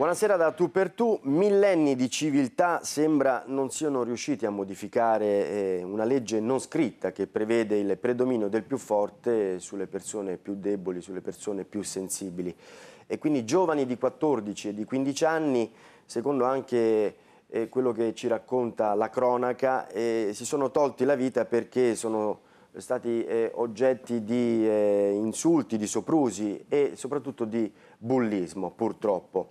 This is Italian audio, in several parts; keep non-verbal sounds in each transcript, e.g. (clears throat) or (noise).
Buonasera da Tu per Tu. Millenni di civiltà sembra non siano riusciti a modificare eh, una legge non scritta che prevede il predominio del più forte sulle persone più deboli, sulle persone più sensibili. E quindi giovani di 14 e di 15 anni, secondo anche eh, quello che ci racconta la cronaca, eh, si sono tolti la vita perché sono stati oggetti di insulti, di soprusi e soprattutto di bullismo, purtroppo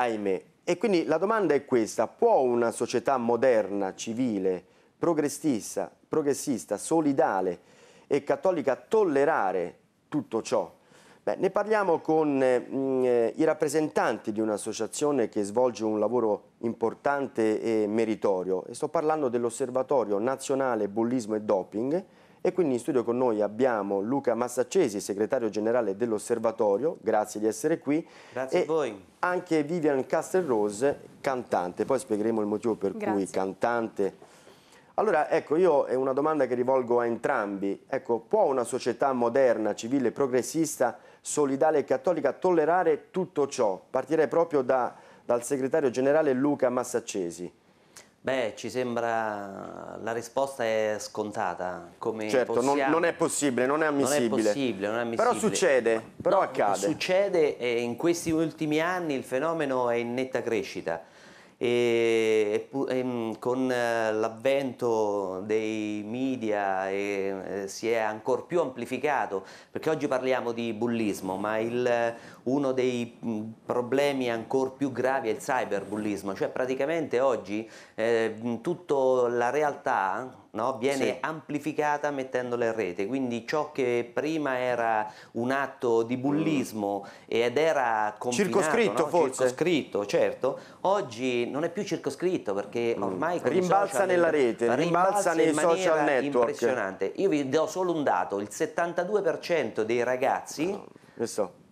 ahimè. E quindi la domanda è questa, può una società moderna, civile, progressista, progressista solidale e cattolica tollerare tutto ciò? Beh, ne parliamo con eh, eh i rappresentanti di un'associazione che svolge un lavoro importante e meritorio e sto parlando dell'Osservatorio Nazionale Bullismo e Doping e quindi in studio con noi abbiamo Luca Massaccesi, segretario generale dell'Osservatorio, grazie di essere qui. Grazie a voi. Anche Vivian Castelrose, cantante, poi spiegheremo il motivo per grazie. cui cantante. Allora, ecco, io è una domanda che rivolgo a entrambi. Ecco, può una società moderna, civile, progressista, solidale e cattolica tollerare tutto ciò? Partirei proprio da, dal segretario generale Luca Massaccesi. Beh, ci sembra la risposta è scontata. Come certo, non, non, è possibile, non è ammissibile. Non è possibile, non è ammissibile. Però succede, però no, accade. Succede e in questi ultimi anni il fenomeno è in netta crescita e, e mm, con eh, l'avvento dei media e, eh, si è ancora più amplificato, perché oggi parliamo di bullismo, ma il, eh, uno dei mm, problemi ancora più gravi è il cyberbullismo, cioè praticamente oggi eh, mm, tutta la realtà no? viene sì. amplificata mettendola in rete, quindi ciò che prima era un atto di mm. bullismo mm. ed era circoscritto, no? forse. circoscritto, certo, oggi non è più circoscritto perché mm. ormai mm. rimbalza social, nella rete, rimbalza, rimbalza nei social network. Impressionante. Io vi do solo un dato, il 72% dei ragazzi no,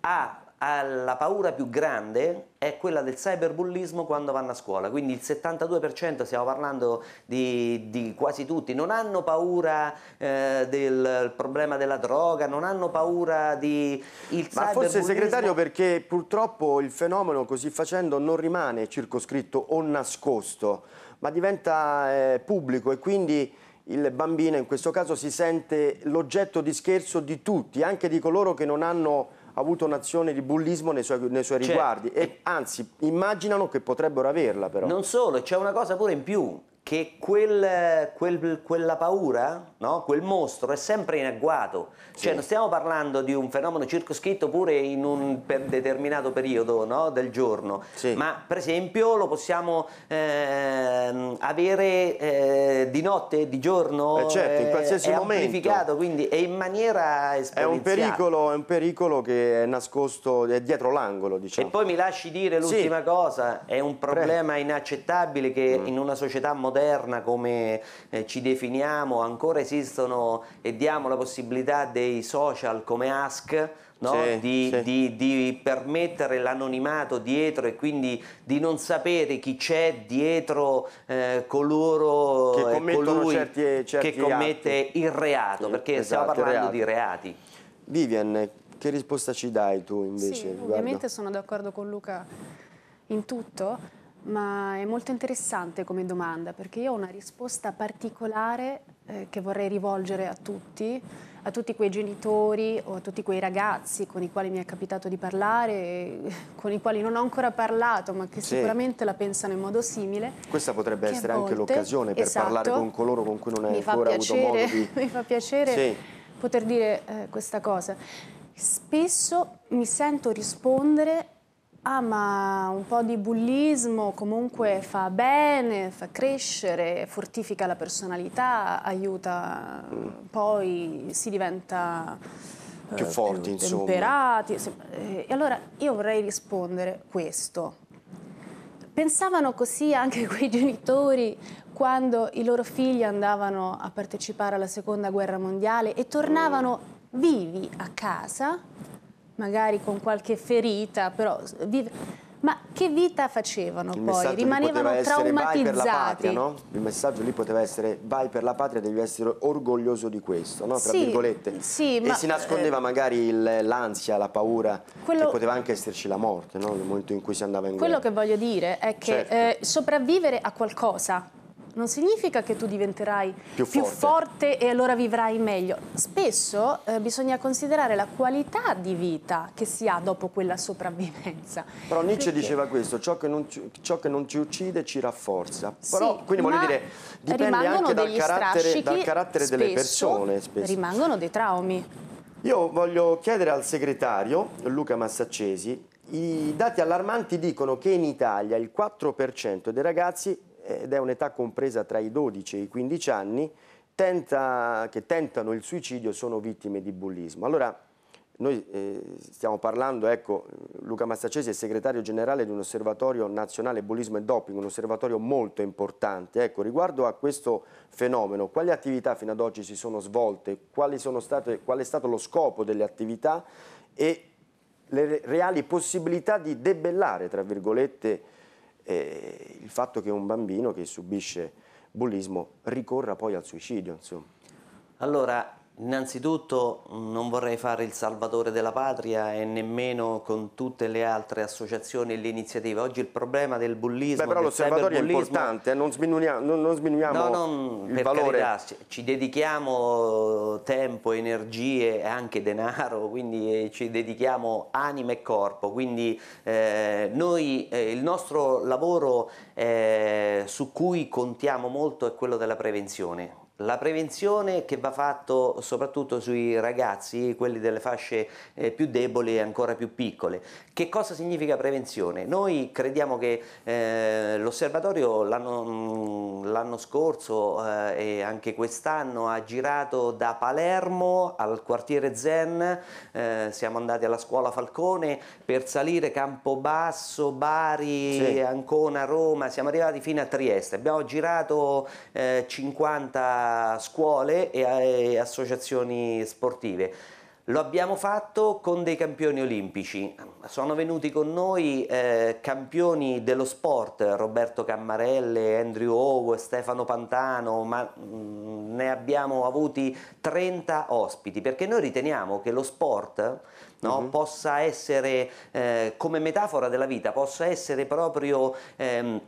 ha la paura più grande è quella del cyberbullismo quando vanno a scuola, quindi il 72% stiamo parlando di, di, quasi tutti, non hanno paura eh, del problema della droga, non hanno paura di... Il Ma forse segretario perché purtroppo il fenomeno così facendo non rimane circoscritto o nascosto, ma diventa eh, pubblico e quindi il bambino in questo caso si sente l'oggetto di scherzo di tutti, anche di coloro che non hanno ha avuto un'azione di bullismo nei suoi, nei suoi certo. riguardi e anzi immaginano che potrebbero averla però. Non solo, c'è una cosa pure in più, che quel, quel, quella paura no? quel mostro è sempre in agguato. Cioè, non stiamo parlando di un fenomeno circoscritto pure in un per determinato periodo no? del giorno, sì. ma per esempio lo possiamo eh, avere eh, di notte, di giorno, eh certo, in eh, qualsiasi è momento. amplificato, quindi è in maniera È un pericolo, è un pericolo che è nascosto, è dietro l'angolo, diciamo. E poi mi lasci dire l'ultima sì. cosa, è un problema Prego. inaccettabile che mm. in una società moderna come eh, ci definiamo ancora esiste esistono e diamo la possibilità dei social come Ask No? Sì, di, sì. Di, di, permettere l'anonimato dietro e quindi di non sapere chi c'è dietro eh, coloro che colui certi, certi che commette atti. il reato, perché esatto, stiamo parlando reati. di reati. Vivian, che risposta ci dai tu invece? Sì, ovviamente sono d'accordo con Luca in tutto, ma è molto interessante come domanda perché io ho una risposta particolare eh, che vorrei rivolgere a tutti, a tutti quei genitori o a tutti quei ragazzi con i quali mi è capitato di parlare, (laughs) con i quali non ho ancora parlato, ma che sì. sicuramente la pensano in modo simile. Questa potrebbe essere volte, anche l'occasione per esatto, parlare con coloro con cui non hai ancora piacere, avuto modo di... (laughs) Mi fa piacere sì. poter dire eh, questa cosa. Spesso mi sento rispondere Ah, ma un po' di bullismo comunque fa bene, fa crescere, fortifica la personalità, aiuta, eh, poi si diventa eh, più eh, forti, temperati. Insomma. E allora io vorrei rispondere questo. Pensavano così anche (laughs) quei genitori quando i loro figli andavano a partecipare alla seconda guerra mondiale e tornavano vivi a casa magari con qualche ferita, però vive... Ma che vita facevano Il poi? Rimanevano traumatizzati. Patria, no? Il messaggio lì poteva essere vai per la patria, devi essere orgoglioso di questo, no? tra sì, virgolette. Sì, e ma, si nascondeva eh, magari l'ansia, la paura, quello, che poteva anche esserci la morte no? nel momento in cui si andava in guerra. Quello che voglio dire è che certo. eh, sopravvivere a qualcosa non significa che tu diventerai più forte, più forte e allora vivrai meglio. Spesso eh, bisogna considerare la qualità di vita che si ha dopo quella sopravvivenza. Però Nietzsche Perché? diceva questo, ciò che, ci, ciò che, non ci, uccide ci rafforza. Però, sì, quindi voglio dire, dipende anche dal carattere, dal carattere delle persone. Spesso. Rimangono dei traumi. Io voglio chiedere al segretario Luca Massaccesi, i dati allarmanti dicono che in Italia il 4% dei ragazzi ed è un'età compresa tra i 12 e i 15 anni, tenta, che tentano il suicidio sono vittime di bullismo. Allora, noi eh, stiamo parlando, ecco, Luca Massacesi è segretario generale di un osservatorio nazionale bullismo e doping, un osservatorio molto importante. Ecco, riguardo a questo fenomeno, quali attività fino ad oggi si sono svolte, sono state, qual è stato lo scopo delle attività e le reali possibilità di debellare, tra virgolette, eh, il fatto che un bambino che subisce bullismo ricorra poi al suicidio. Insomma. Allora, Innanzitutto non vorrei fare il salvatore della patria e nemmeno con tutte le altre associazioni e le iniziative. Oggi il problema del bullismo... Beh, però l'osservatorio è importante, eh, non sminuiamo, non, sminuiamo no, no, il per valore. Carità, ci dedichiamo eh, tempo, energie e anche denaro, quindi eh, ci dedichiamo anima e corpo. Quindi eh, noi, eh, il nostro lavoro eh, su cui contiamo molto è quello della prevenzione la prevenzione che va fatto soprattutto sui ragazzi, quelli delle fasce eh, più deboli e ancora più piccole. Che cosa significa prevenzione? Noi crediamo che eh, l'osservatorio mm, l'anno scorso eh, e anche quest'anno ha girato da Palermo al quartiere Zen, eh, siamo andati alla scuola Falcone per salire Campobasso, Bari, sì. Ancona, Roma, siamo arrivati fino a Trieste. Abbiamo girato 50 eh, scuole e, a, associazioni sportive. Lo abbiamo fatto con dei campioni olimpici, sono venuti con noi eh, campioni dello sport, Roberto Cammarelle, Andrew Howe, Stefano Pantano, ma mh, mm, ne abbiamo avuti 30 ospiti, perché noi riteniamo che lo sport no, mm -hmm. possa essere, eh, come metafora della vita, possa essere proprio ehm,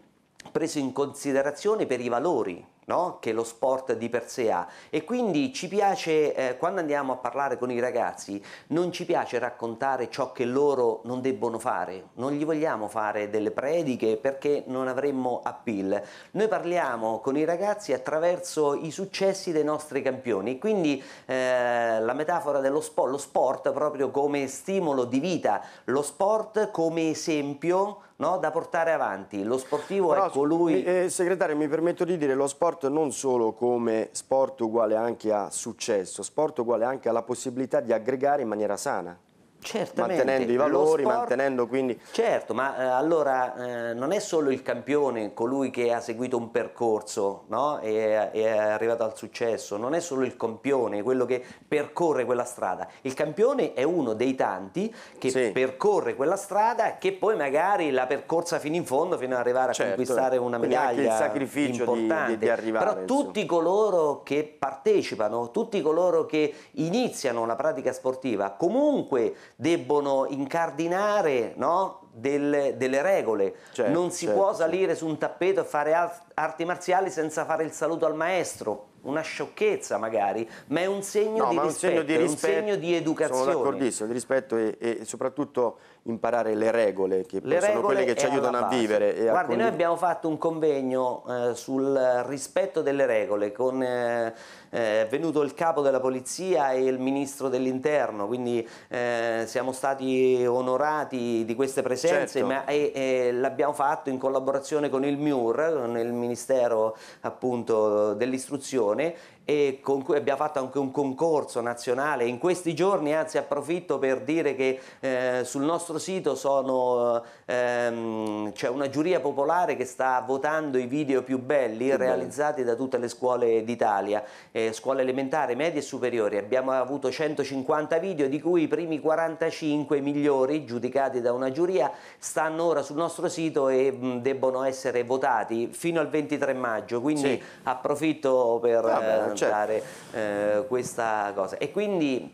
preso in considerazione per i valori no? che lo sport di per sé ha e quindi ci piace, eh, quando andiamo a parlare con i ragazzi, non ci piace raccontare ciò che loro non debbono fare, non gli vogliamo fare delle prediche perché non avremmo appeal. Noi parliamo con i ragazzi attraverso i successi dei nostri campioni, quindi eh, la metafora dello sport, lo sport proprio come stimolo di vita, lo sport come esempio no? da portare avanti. Lo sportivo Però, è colui... Eh, eh, segretario, mi permetto di dire, lo sport non solo come sport uguale anche a successo, sport uguale anche alla possibilità di aggregare in maniera sana. Certamente. Mantenendo i valori, sport, mantenendo quindi... Certo, ma eh, allora eh, non è solo il campione colui che ha seguito un percorso no? e, e, è arrivato al successo, non è solo il campione quello che percorre quella strada, il campione è uno dei tanti che sì. percorre quella strada che poi magari l'ha percorsa fino in fondo fino ad arrivare a certo. conquistare una medaglia il sacrificio importante. Di, di, di arrivare, Però insomma. tutti coloro che partecipano, tutti coloro che iniziano la pratica sportiva, comunque debbono incardinare no? Del, delle regole. Certo, non si certo, può salire su un tappeto e fare arti marziali senza fare il saluto al maestro. Una sciocchezza magari, ma è un segno, no, di, rispetto, un segno di rispetto, è un segno di educazione. Sono d'accordissimo, di rispetto e, e soprattutto imparare le regole che le sono regole quelle che ci aiutano a vivere. Guardi, a noi abbiamo fatto un convegno eh, sul rispetto delle regole con... Eh, eh, è venuto il capo della polizia e il ministro dell'interno, quindi eh, siamo stati onorati di queste presenze certo. ma, e, e l'abbiamo fatto in collaborazione con il MIUR, con il Ministero appunto dell'Istruzione e con cui abbiamo fatto anche un concorso nazionale in questi giorni, anzi approfitto per dire che eh, sul nostro sito eh, ehm, c'è una giuria popolare che sta votando i video più belli più realizzati bello. da tutte le scuole d'Italia, eh, scuole elementari, medie e superiori. Abbiamo avuto 150 video di cui i primi 45 migliori giudicati da una giuria stanno ora sul nostro sito e mh, debbono essere votati fino al 23 maggio, quindi sì. approfitto per... Vabbè, eh, raccontare certo. eh, questa cosa. E quindi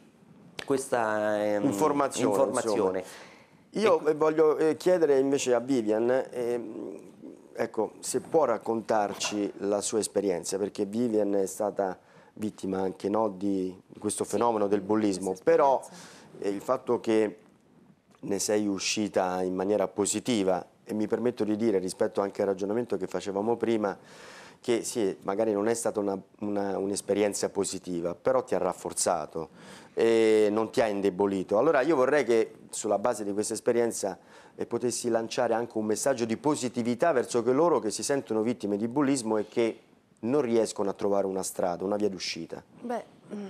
questa ehm, informazione. informazione. Io e... Ecco. Eh, voglio eh, chiedere invece a Vivian, eh, ecco, se può raccontarci la sua esperienza, perché Vivian è stata vittima anche no, di questo fenomeno sì, del bullismo, però eh, il fatto che ne sei uscita in maniera positiva e mi permetto di dire rispetto anche al ragionamento che facevamo prima che sì, magari non è stata un'esperienza positiva, però ti ha rafforzato e non ti ha indebolito. Allora io vorrei che sulla base di questa esperienza eh, potessi lanciare anche un messaggio di positività verso coloro che si sentono vittime di bullismo e che non riescono a trovare una strada, una via d'uscita. Beh... Mm,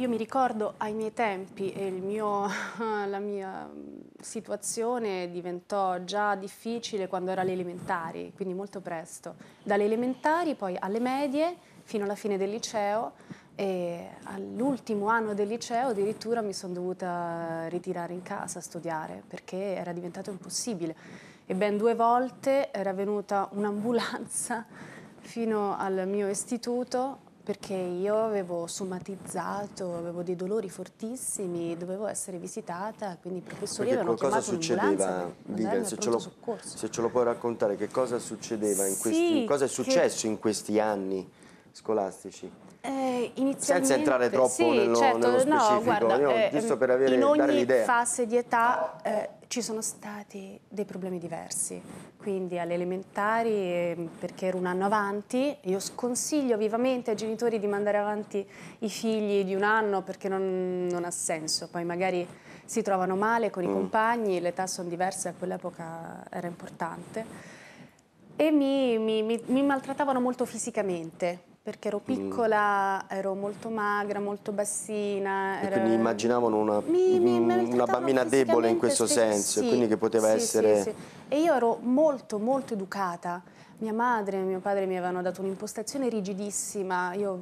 io mi ricordo ai miei tempi e mio, (laughs) la mia situazione diventò già difficile quando ero alle elementari, quindi molto presto. Dalle elementari poi alle medie fino alla fine del liceo e all'ultimo anno del liceo addirittura mi sono dovuta ritirare in casa a studiare perché era diventato impossibile. E ben due volte era venuta un'ambulanza (laughs) fino al mio istituto perché io avevo somatizzato, avevo dei dolori fortissimi, dovevo essere visitata, quindi i professori perché avevano qualcosa succedeva, Vivian, se ce, lo, se ce, lo, puoi raccontare, che cosa succedeva in questi, cosa è successo che... in questi anni scolastici? Eh, Senza entrare troppo sì, nello, certo, nello specifico, no, guarda, no, eh, giusto ehm, per avere, in ogni fase di età... Eh, ci sono stati dei problemi diversi, quindi alle elementari, ehm, perché ero un anno avanti, io sconsiglio vivamente ai genitori di mandare avanti i figli di un anno perché non, non ha senso, poi magari si trovano male con i mm. compagni, l'età sono diverse, a quell'epoca era importante, e mi, mi, mi, mi maltrattavano molto fisicamente, perché ero mm. piccola, mm. ero molto magra, molto bassina. E ero... Quindi immaginavano una, mi, mi, mi una bambina debole in questo sì, senso, sì, quindi che poteva sì, essere... E io ero molto, molto educata. Mia madre e mio padre mi avevano dato un'impostazione rigidissima. Io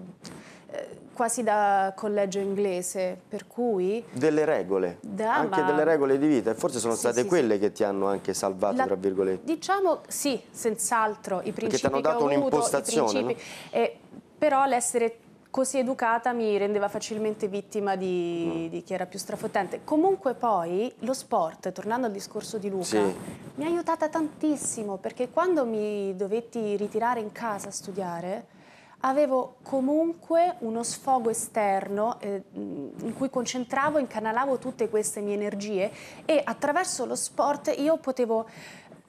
eh, quasi da collegio inglese, per cui... Delle regole, da, anche ma... delle regole di vita, e forse sono sì, state sì, quelle sì. che ti hanno anche salvato, La... tra virgolette. Diciamo sì, senz'altro, i principi che ti hanno dato un'impostazione, no? eh, però l'essere così educata mi rendeva facilmente vittima di, mm. di, chi era più strafottente. Comunque poi lo sport, tornando al discorso di Luca, sì. mi ha aiutata tantissimo perché quando mi dovetti ritirare in casa a studiare avevo comunque uno sfogo esterno eh, mm, in cui concentravo, incanalavo tutte queste mie energie e attraverso lo sport io potevo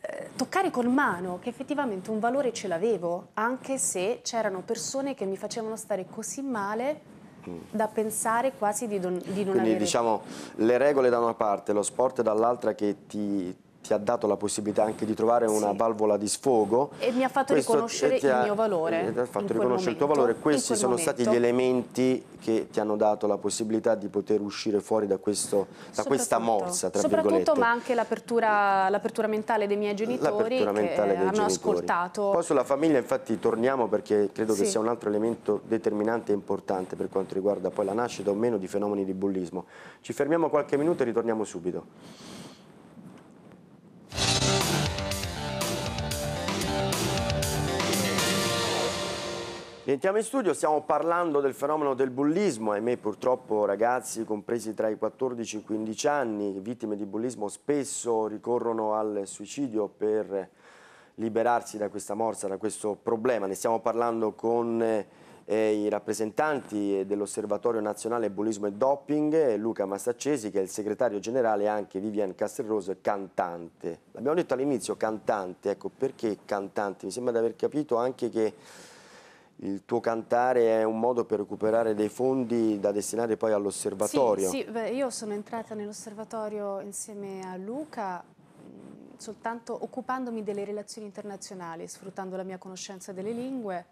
eh, toccare con mano che effettivamente un valore ce l'avevo, anche se c'erano persone che mi facevano stare così male mm. da pensare quasi di, don, di non Quindi, avere... diciamo le regole da una parte, lo sport dall'altra che ti ti ha dato la possibilità anche di trovare una sì. valvola di sfogo. E mi ha fatto Questo riconoscere ha, il mio valore. Eh, ti ha fatto riconoscere momento, il tuo valore. Questi sono momento. stati gli elementi che ti hanno dato la possibilità di poter uscire fuori da, questo, da questa morsa, tra soprattutto, virgolette. Soprattutto, ma anche l'apertura mentale dei miei genitori che dei hanno genitori. ascoltato. Poi sulla famiglia infatti torniamo perché credo sì. che sia un altro elemento determinante e importante per quanto riguarda poi la nascita o meno di fenomeni di bullismo. Ci fermiamo qualche minuto e ritorniamo subito. Rientriamo in studio, stiamo parlando del fenomeno del bullismo, ahimè purtroppo ragazzi compresi tra i 14 e i 15 anni, vittime di bullismo spesso ricorrono al suicidio per liberarsi da questa morsa, da questo problema. Ne stiamo parlando con eh, i rappresentanti dell'Osservatorio Nazionale Bullismo e Doping, Luca Mastaccesi che è il segretario generale e anche Vivian Castelroso, cantante. L'abbiamo detto all'inizio, cantante, ecco perché cantante? Mi sembra di aver capito anche che il tuo cantare è un modo per recuperare dei fondi da destinare poi all'osservatorio. Sì, sì beh, io sono entrata nell'osservatorio insieme a Luca soltanto occupandomi delle relazioni internazionali, sfruttando la mia conoscenza delle lingue,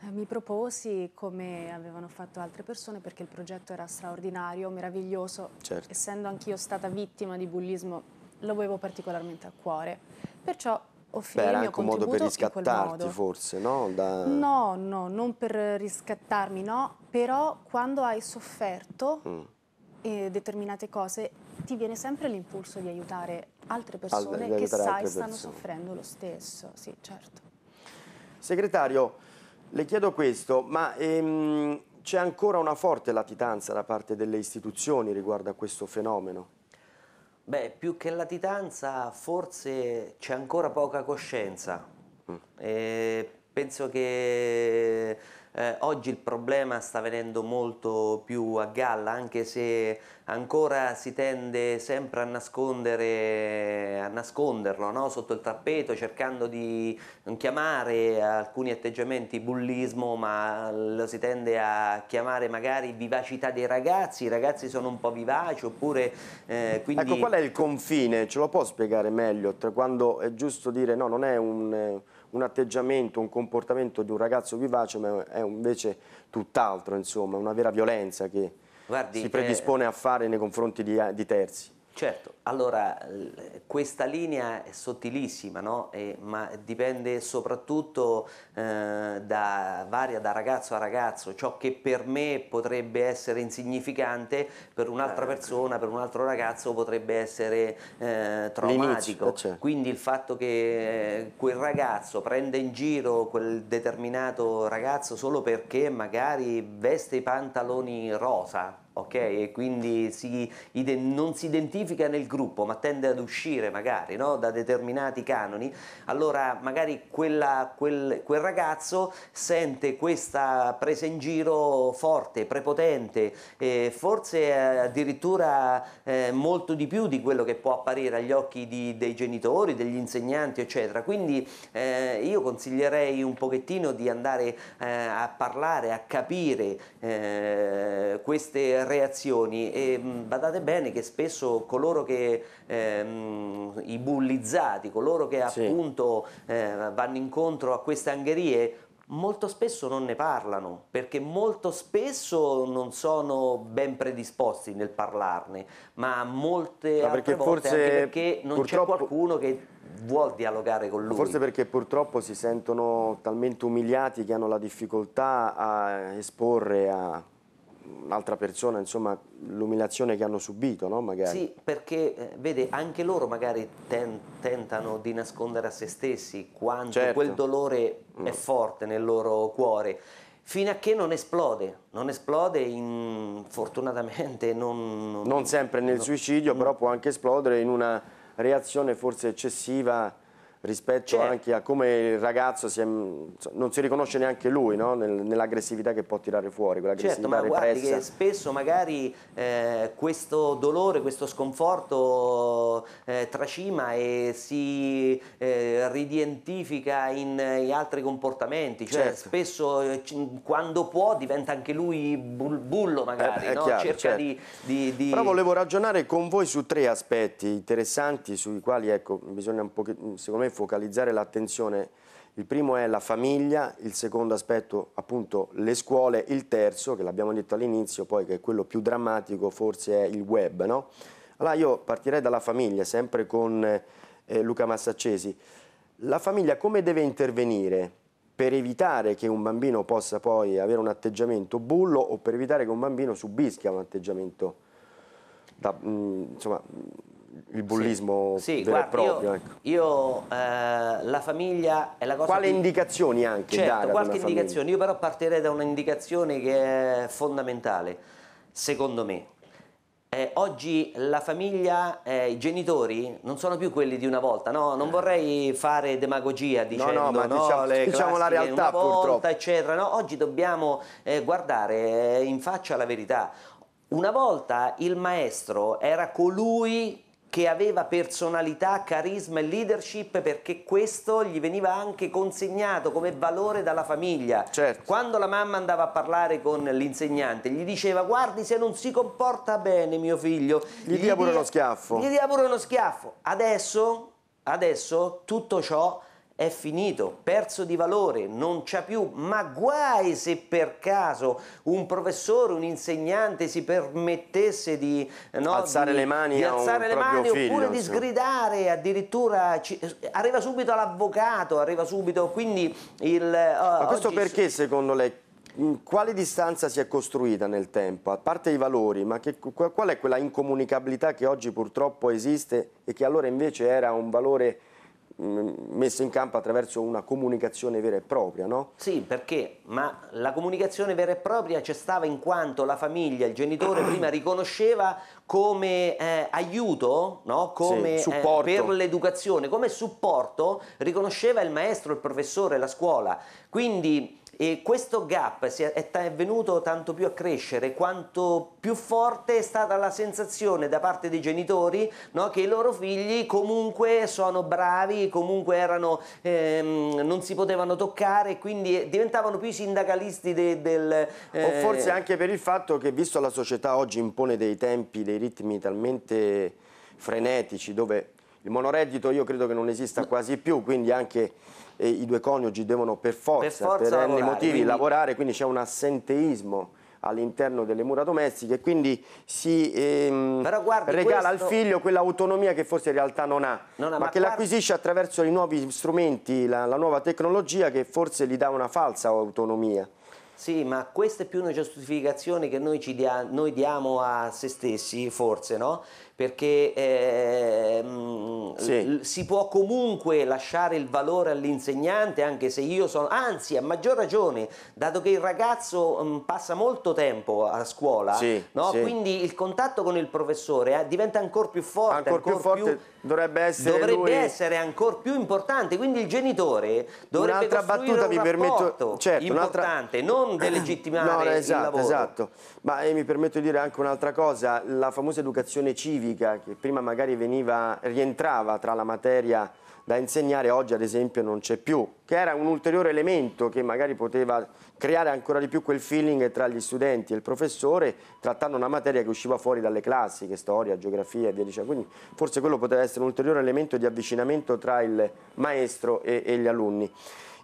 eh, mi proposi, come avevano fatto altre persone, perché il progetto era straordinario, meraviglioso, certo. essendo anch'io stata vittima di bullismo, lo avevo particolarmente a cuore. Perciò offrire Beh, era anche un modo per riscattarti forse, no? Da... No, no, non per riscattarmi, no, però quando hai sofferto mm. eh, determinate cose ti viene sempre l'impulso di aiutare altre persone Al, aiutare che sai persone. stanno soffrendo lo stesso, sì, certo. Segretario, le chiedo questo, ma ehm, c'è ancora una forte latitanza da parte delle istituzioni riguardo a questo fenomeno? Beh, più che latitanza forse c'è ancora poca coscienza. Mm. Eh, penso che eh, oggi il problema sta venendo molto più a galla, anche se ancora si tende sempre a, nascondere, a nasconderlo no? sotto il tappeto, cercando di non chiamare alcuni atteggiamenti bullismo, ma lo si tende a chiamare magari vivacità dei ragazzi, i ragazzi sono un po' vivaci, oppure eh, quindi... Ecco, qual è il confine? Ce lo può spiegare meglio? Tra quando è giusto dire no, non è un eh, un atteggiamento, un comportamento di un ragazzo vivace, ma è invece tutt'altro, insomma, una vera violenza che Guardi, si predispone eh... a fare nei confronti di, eh, di terzi. Certo, allora questa linea è sottilissima, no? e, ma dipende soprattutto eh, da, varia da ragazzo a ragazzo, ciò che per me potrebbe essere insignificante per un'altra eh. persona, per un altro ragazzo potrebbe essere eh, traumatico, cioè. quindi il fatto che eh, quel ragazzo prenda in giro quel determinato ragazzo solo perché magari veste i pantaloni rosa, ok? E quindi si, non si identifica nel gruppo ma tende ad uscire magari no? da determinati canoni, allora magari quella, quel, quel, ragazzo sente questa presa in giro forte, prepotente, eh, forse addirittura eh, molto di più di quello che può apparire agli occhi di, dei genitori, degli insegnanti, eccetera. Quindi eh, io consiglierei un pochettino di andare eh, a parlare, a capire eh, queste reazioni e mm, badate bene che spesso coloro che, ehm, i bullizzati, coloro che sì. appunto eh, vanno incontro a queste angherie molto spesso non ne parlano perché molto spesso non sono ben predisposti nel parlarne ma molte ma altre volte forse perché non c'è qualcuno che vuol dialogare con lui forse perché purtroppo si sentono talmente umiliati che hanno la difficoltà a esporre a un'altra persona, insomma, l'umiliazione che hanno subito, no? Magari. Sì, perché eh, vede, anche loro magari ten tentano di nascondere a se stessi quanto certo. quel dolore mm. è forte nel loro cuore, fino a che non esplode, non esplode in, fortunatamente. Non, non, non sempre nel no, suicidio, no. però mm. può anche esplodere in una reazione forse eccessiva rispetto anche a come il ragazzo si è, non si riconosce neanche lui no? nell'aggressività che può tirare fuori certo ma repressa. guardi che spesso magari eh, questo dolore questo sconforto eh, tracima e si eh, ridientifica in, in, altri comportamenti cioè certo. spesso eh, quando può diventa anche lui bullo eh, magari no? chiaro, cerca certo. di, di, di, però volevo ragionare con voi su tre aspetti interessanti sui quali ecco bisogna un po' secondo me focalizzare l'attenzione, il primo è la famiglia, il secondo aspetto appunto le scuole, il terzo, che l'abbiamo detto all'inizio, poi che è quello più drammatico forse è il web. No? Allora io partirei dalla famiglia, sempre con eh, Luca Massaccesi. La famiglia come deve intervenire per evitare che un bambino possa poi avere un atteggiamento bullo o per evitare che un bambino subisca un atteggiamento da, mh, mm, insomma, il bullismo sì, sì vero guarda, e proprio. Io, ecco. io eh, la famiglia è la cosa Quali più... indicazioni anche certo, qualche indicazione. Io però partirei da un'indicazione che è fondamentale, secondo me. Eh, oggi la famiglia, eh, i genitori non sono più quelli di una volta, no? Non eh. vorrei fare demagogia dicendo no, no, no diciamo, le diciamo la realtà volta, purtroppo. eccetera. No, oggi dobbiamo eh, guardare eh, in faccia la verità. Una volta il maestro era colui che aveva personalità, carisma e leadership perché questo gli veniva anche consegnato come valore dalla famiglia. Certo. Quando la mamma andava a parlare con l'insegnante gli diceva guardi se non si comporta bene mio figlio gli, gli dia pure uno schiaffo. Gli dia pure uno schiaffo. Adesso, adesso tutto ciò è finito, perso di valore, non c'è più, ma guai se per caso un professore, un insegnante si permettesse di eh, no, alzare di, le mani, alzare le mani figlio, oppure di sgridare, addirittura ci, arriva subito l'avvocato, arriva subito, quindi il... Uh, ma questo perché secondo lei? In quale distanza si è costruita nel tempo? A parte i valori, ma che, qual è quella incomunicabilità che oggi purtroppo esiste e che allora invece era un valore messo in campo attraverso una comunicazione vera e propria, no? Sì, perché? Ma la comunicazione vera e propria c'è stava in quanto la famiglia, il genitore (clears throat) prima riconosceva come eh, aiuto, no? come, sì, eh, per l'educazione, come supporto riconosceva il maestro, il professore, la scuola. Quindi e questo gap è venuto tanto più a crescere quanto più forte è stata la sensazione da parte dei genitori no, che i loro figli comunque sono bravi, comunque erano, ehm, non si potevano toccare, quindi eh, diventavano più sindacalisti de, del... Eh... O forse anche per il fatto che visto la società oggi impone dei tempi, dei ritmi talmente frenetici dove il monoreddito io credo che non esista quasi più, quindi anche eh, i due coniugi devono per forza, per, forza per lavorare, motivi, quindi... lavorare, quindi c'è un assenteismo all'interno delle mura domestiche e quindi si ehm, regala questo... al figlio quell'autonomia che forse in realtà non ha, non ha ma, ma, che guarda... l'acquisisce attraverso i nuovi strumenti, la, la, nuova tecnologia che forse gli dà una falsa autonomia. Sì, ma questa è più una giustificazione che noi, dia... noi diamo a se stessi, forse, no? perché ehm, sì. si può comunque lasciare il valore all'insegnante anche se io sono, anzi a maggior ragione, dato che il ragazzo mh, mm, passa molto tempo a scuola, sì, no? sì. quindi il contatto con il professore eh, diventa ancora più forte, ancora più forte più, dovrebbe, essere, dovrebbe lui... essere ancora più importante, quindi il genitore dovrebbe un'altra battuta un mi permetto, certo, importante, non (clears throat) delegittimare no, esatto, il lavoro. Esatto, ma eh, mi permetto di dire anche un'altra cosa, la famosa educazione civica civica che prima magari veniva, rientrava tra la materia da insegnare, oggi ad esempio non c'è più, che era un ulteriore elemento che magari poteva creare ancora di più quel feeling tra gli studenti e il professore trattando una materia che usciva fuori dalle classi, che storia, geografia e via dicendo. Quindi forse quello poteva essere un ulteriore elemento di avvicinamento tra il maestro e, e gli alunni.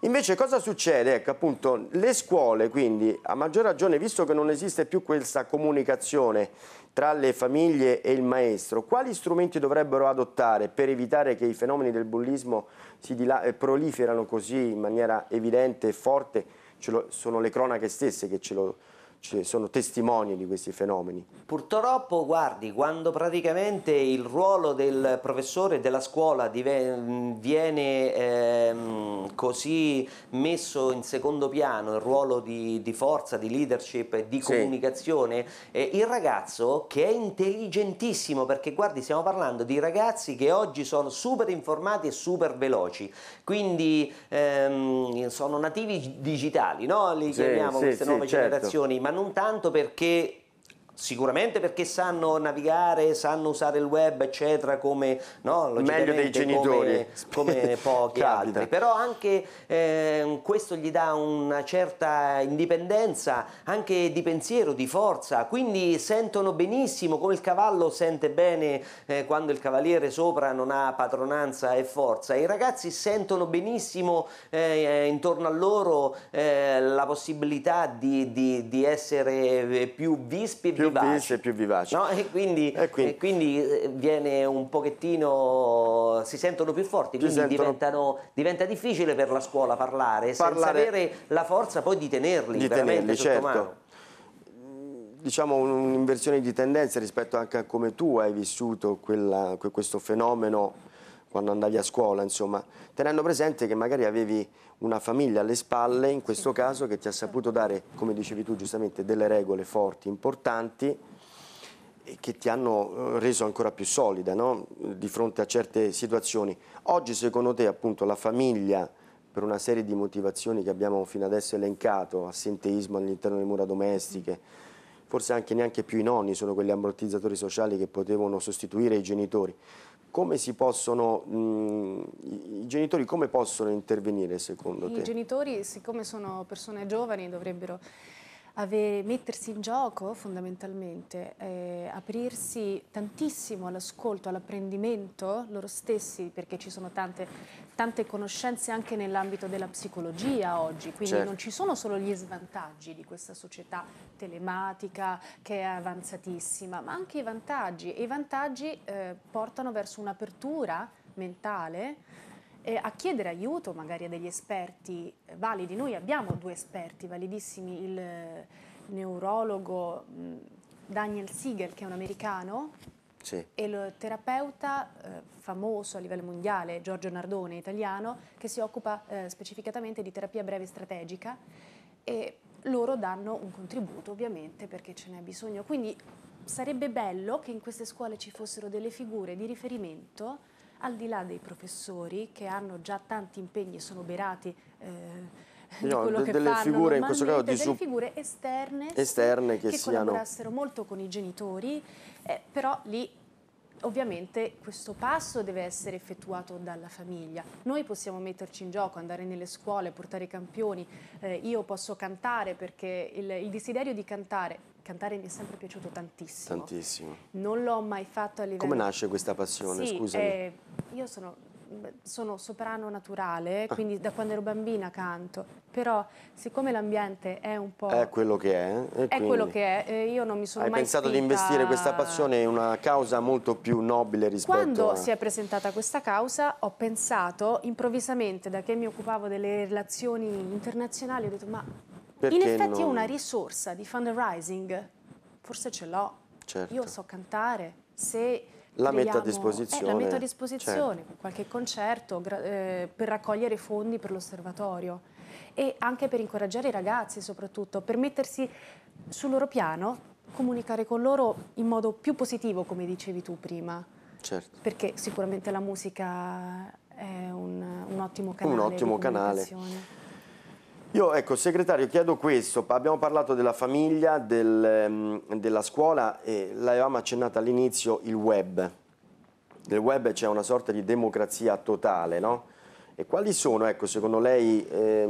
Invece cosa succede? Ecco, appunto, le scuole, quindi, a maggior ragione, visto che non esiste più questa comunicazione tra le famiglie e il maestro, quali strumenti dovrebbero adottare per evitare che i fenomeni del bullismo si eh, proliferano così in maniera evidente e forte? Lo, sono le cronache stesse che ce lo cioè, sono testimoni di questi fenomeni. Purtroppo, guardi, quando praticamente il ruolo del professore della scuola viene ehm, così messo in secondo piano, il ruolo di, di forza, di leadership, di sì. comunicazione, eh, il ragazzo che è intelligentissimo, perché guardi, stiamo parlando di ragazzi che oggi sono super informati e super veloci, quindi ehm, sono nativi digitali, no? li sì, chiamiamo sì, queste nuove certo. generazioni, certo non tanto perché sicuramente perché sanno navigare, sanno usare il web, eccetera, come no, meglio dei genitori, come, (laughs) come pochi (laughs) altri. Però anche eh, questo gli dà una certa indipendenza, anche di pensiero, di forza. Quindi sentono benissimo come il cavallo sente bene eh, quando il cavaliere sopra non ha padronanza e forza. I ragazzi sentono benissimo eh, eh intorno a loro eh, la possibilità di, di, di essere eh, più vispi e più vivace. Più e vivace. No? E, quindi, e, quindi, e, quindi, eh, viene un pochettino, si sentono più forti, quindi sentono... diventa difficile per la scuola parlare, parlare... senza avere la forza poi di tenerli di veramente tenerli, certo. Mano. Mm, diciamo un'inversione di tendenza rispetto anche a come tu hai vissuto quella, questo fenomeno quando andavi a scuola, insomma, tenendo presente che magari avevi una famiglia alle spalle, in questo caso, che ti ha saputo dare, come dicevi tu giustamente, delle regole forti, importanti, che ti hanno eh, reso ancora più solida no? di fronte a certe situazioni. Oggi secondo te appunto la famiglia per una serie di motivazioni che abbiamo fino adesso elencato, assenteismo all'interno delle mura domestiche, forse anche neanche più i nonni sono quegli ammortizzatori sociali che potevano sostituire i genitori come si possono, mh, mm, i genitori come possono intervenire secondo I te? I genitori, siccome sono persone giovani, dovrebbero Ave, mettersi in gioco fondamentalmente, eh, aprirsi tantissimo all'ascolto, all'apprendimento loro stessi, perché ci sono tante, tante conoscenze anche nell'ambito della psicologia oggi, quindi certo. non ci sono solo gli svantaggi di questa società telematica che è avanzatissima, ma anche i vantaggi e i vantaggi eh, portano verso un'apertura mentale eh, a chiedere aiuto magari a degli esperti eh, validi. Noi abbiamo due esperti validissimi, il eh, neurologo mm, Daniel Siegel, che è un americano, sì. e il terapeuta eh, famoso a livello mondiale, Giorgio Nardone, italiano, che si occupa eh, specificatamente di terapia breve strategica e loro danno un contributo ovviamente perché ce n'è bisogno. Quindi sarebbe bello che in queste scuole ci fossero delle figure di riferimento al di là dei professori che hanno già tanti impegni e sono berati eh, No, de delle figure in questo caso di delle figure esterne, esterne che, che siano... collaborassero molto con i genitori, eh, però lì ovviamente questo passo deve essere effettuato dalla famiglia. Noi possiamo metterci in gioco, andare nelle scuole, portare i campioni, eh, io posso cantare perché il, il desiderio di cantare cantare mi è sempre piaciuto tantissimo. Tantissimo. Non l'ho mai fatto a livello... Come nasce questa passione, sì, scusami? Eh, io sono, sono, soprano naturale, ah. quindi da quando ero bambina canto, però siccome l'ambiente è un po'... È quello che è. È quello che è, io non mi sono Hai mai pensato di investire questa passione in una causa molto più nobile rispetto Quando a... si è presentata questa causa ho pensato improvvisamente, da che mi occupavo delle relazioni internazionali, ho detto ma perché in effetti non... una risorsa di fundraising, forse ce l'ho, certo. io so cantare, se la metto a disposizione. Eh, la metto a disposizione, certo. qualche concerto eh, per raccogliere fondi per l'osservatorio e anche per incoraggiare i ragazzi soprattutto, per mettersi sul loro piano, comunicare con loro in modo più positivo come dicevi tu prima. Certo. Perché sicuramente la musica è un, un ottimo canale. Un ottimo canale. Io, ecco, segretario, chiedo questo. Abbiamo parlato della famiglia, del, ehm, della scuola e l'avevamo accennato all'inizio il web. Nel web c'è una sorta di democrazia totale, no? E quali sono, ecco, secondo lei, eh,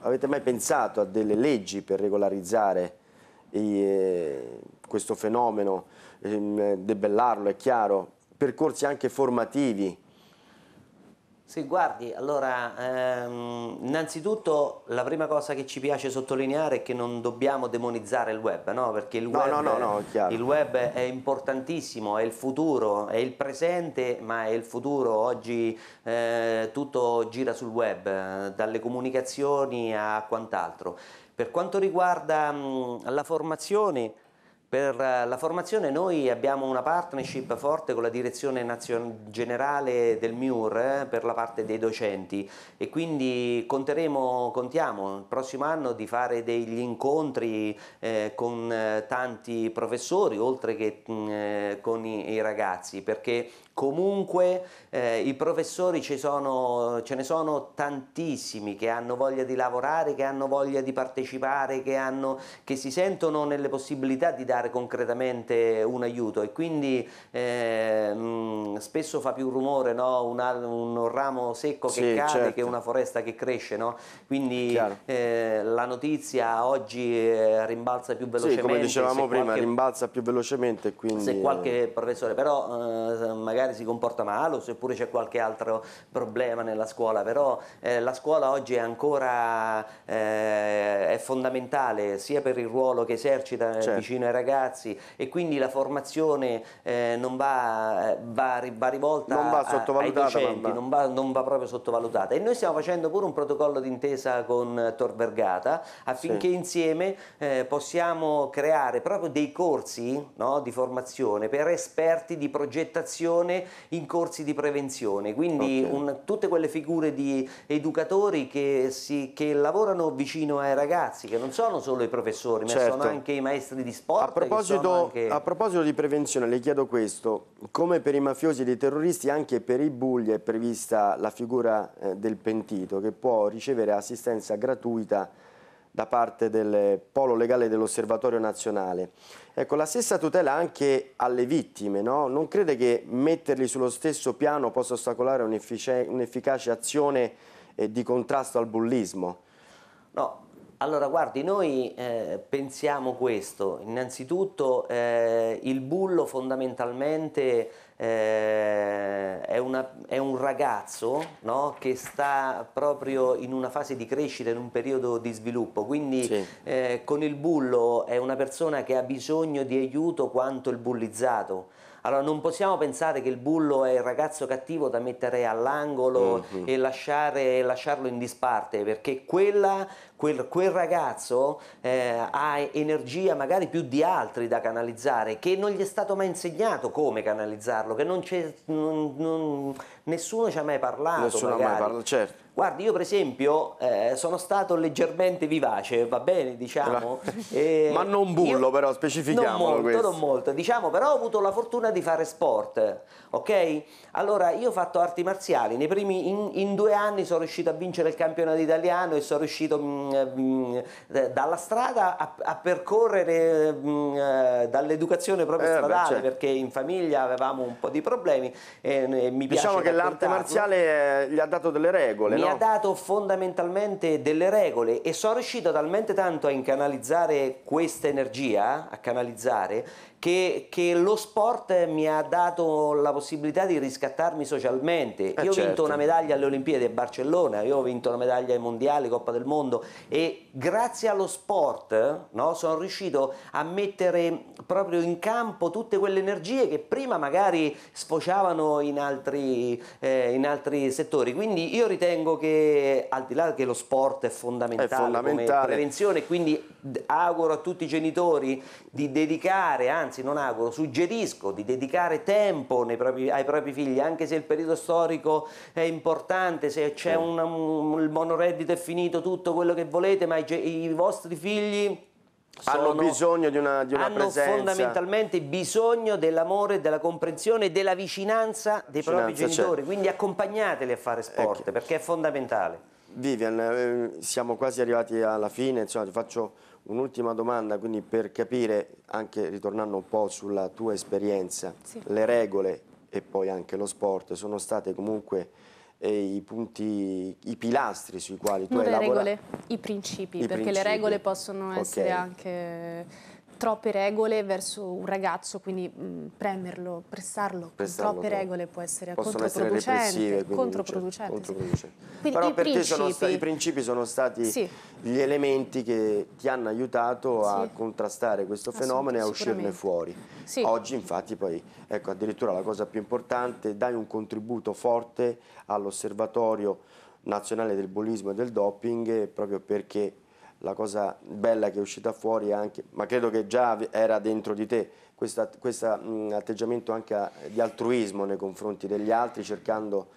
avete mai pensato a delle leggi per regolarizzare i, eh, questo fenomeno, eh, debellarlo, è chiaro, percorsi anche formativi sì, guardi, allora, ehm, innanzitutto la prima cosa che ci piace sottolineare è che non dobbiamo demonizzare il web, no? Perché il, no, web, no, no, il web, è importantissimo, è il futuro, è il presente, ma è il futuro. Oggi eh, tutto gira sul web, dalle comunicazioni a quant'altro. Per quanto riguarda mh, la formazione, per eh, la formazione noi abbiamo una partnership forte con la direzione generale del MIUR eh, per la parte dei docenti e quindi conteremo, contiamo il prossimo anno di fare degli incontri eh, con eh, tanti professori oltre che mh, eh, con i, i ragazzi perché Comunque eh, i professori sono, ce ne sono tantissimi che hanno voglia di lavorare, che hanno voglia di partecipare, che, hanno, che si sentono nelle possibilità di dare concretamente un aiuto e quindi eh, mh, spesso fa più rumore no? un, un, ramo secco che sì, cade certo. che una foresta che cresce. No? Quindi eh, la notizia oggi eh, rimbalza più velocemente. Sì, come dicevamo prima, qualche, rimbalza più velocemente. Quindi, se qualche eh, professore, però eh, magari magari si comporta male o seppure c'è qualche altro problema nella scuola, però eh, la scuola oggi è ancora eh, è fondamentale sia per il ruolo che esercita eh, certo. vicino ai ragazzi e quindi la formazione eh, non va, eh, va, va rivolta non va a, ai docenti, Non, va, non va proprio sottovalutata e noi stiamo facendo pure un protocollo d'intesa con Tor Vergata affinché sì. insieme eh, possiamo creare proprio dei corsi no, di formazione per esperti di progettazione in corsi di prevenzione, quindi okay. un, tutte quelle figure di educatori che, si, che, lavorano vicino ai ragazzi, che non sono solo i professori, certo. ma sono anche i maestri di sport. A proposito, anche... a proposito di prevenzione, le chiedo questo, come per i mafiosi e i terroristi, anche per i bulli è prevista la figura eh, del pentito che può ricevere assistenza gratuita da parte del Polo Legale dell'Osservatorio Nazionale. Ecco, la stessa tutela anche alle vittime, no? non crede che metterli sullo stesso piano possa ostacolare un'efficace azione eh, di contrasto al bullismo? No, allora guardi, noi eh, pensiamo questo, innanzitutto eh, il bullo fondamentalmente eh, è, una, è, un ragazzo no? che sta proprio in una fase di crescita, in un periodo di sviluppo, quindi sì. eh, con il bullo è una persona che ha bisogno di aiuto quanto il bullizzato. Allora non possiamo pensare che il bullo è il ragazzo cattivo da mettere all'angolo mm -hmm. e lasciare, lasciarlo in disparte, perché quella, quel, quel, ragazzo eh, ha energia magari più di altri da canalizzare, che non gli è stato mai insegnato come canalizzarlo, che non c'è, nessuno ci ha mai parlato. Nessuno ha mai parlato, certo. Guardi, io per esempio eh, sono stato leggermente vivace, va bene, diciamo. eh, (laughs) Ma non bullo, io, però, specifichiamolo. Non molto, questo. non molto. Diciamo, però ho avuto la fortuna di fare sport, ok? Allora, io ho fatto arti marziali. Nei primi, in, in due anni sono riuscito a vincere il campionato italiano e sono riuscito mh, mm, eh, mh, mm, dalla strada a, a percorrere mh, mm, eh, dall'educazione proprio eh, stradale, beh, certo. perché in famiglia avevamo un po' di problemi. E, e mi diciamo che l'arte marziale eh, gli ha dato delle regole, no? no. ha dato fondamentalmente delle regole e sono riuscito talmente tanto a incanalizzare questa energia, a canalizzare, che, che, lo sport mi ha dato la possibilità di riscattarmi socialmente. Eh io certo. ho vinto certo. una medaglia alle Olimpiadi a Barcellona, io ho vinto una medaglia ai Mondiali, Coppa del Mondo e grazie allo sport no, sono riuscito a mettere proprio in campo tutte quelle energie che prima magari sfociavano in altri, eh, in altri settori. Quindi io ritengo che al di là che lo sport è fondamentale, è fondamentale. come prevenzione, quindi auguro a tutti i genitori di dedicare, anzi anzi non auguro, suggerisco di dedicare tempo propri, ai propri figli, anche se il periodo storico è importante, se c'è sì. un, un, il monoreddito è finito, tutto quello che volete, ma i, i vostri figli... Sono, hanno bisogno di una, di una hanno presenza. Hanno fondamentalmente bisogno dell'amore, della comprensione e della vicinanza dei vicinanza, propri certo. genitori. Cioè. Quindi accompagnateli a fare eh, sport okay. perché è fondamentale. Vivian, eh, siamo quasi arrivati alla fine, insomma, ti faccio Un'ultima domanda, quindi per capire, anche ritornando un po' sulla tua esperienza, sì. le regole e poi anche lo sport sono state comunque eh, i punti, i pilastri sui quali tu non hai lavorato. Non le regole, i principi, I perché principi. le regole possono essere anche troppe regole verso un ragazzo, quindi mh, mm, premerlo, pressarlo, pressarlo troppe regole può essere Possono controproducente. Essere quindi, certo controproducente. controproducente. Quindi Però i per principi... te stati, i principi sono stati sì. gli elementi che ti hanno aiutato sì. a contrastare questo fenomeno e a uscirne fuori. Sì. Oggi infatti poi, ecco addirittura la cosa più importante, dai un contributo forte all'osservatorio nazionale del bullismo e del doping proprio perché la cosa bella che è uscita fuori anche, ma credo che già era dentro di te, questo mm, atteggiamento anche di altruismo nei confronti degli altri, cercando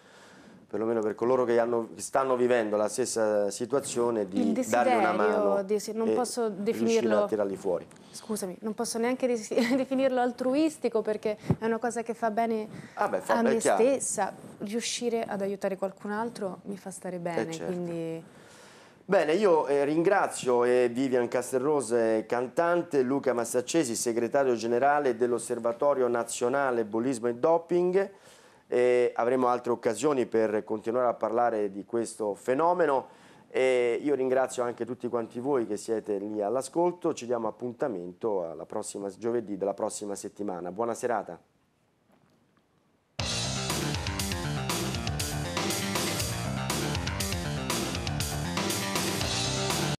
perlomeno per coloro che, hanno, stanno vivendo la stessa situazione, di dargli una mano di, non posso definirlo, a tirarli fuori. Scusami, non posso neanche (laughs) definirlo altruistico perché è una cosa che fa bene ah beh, fa a me stessa. Riuscire ad aiutare qualcun altro mi fa stare eh, bene, eh certo. quindi... Bene, io eh, ringrazio eh, Vivian Castelrose, cantante, Luca Massaccesi, segretario generale dell'Osservatorio Nazionale Bullismo e Doping. Eh, avremo altre occasioni per continuare a parlare di questo fenomeno. E io ringrazio anche tutti quanti voi che siete lì all'ascolto, ci diamo appuntamento alla prossima, giovedì della prossima settimana. Buona serata.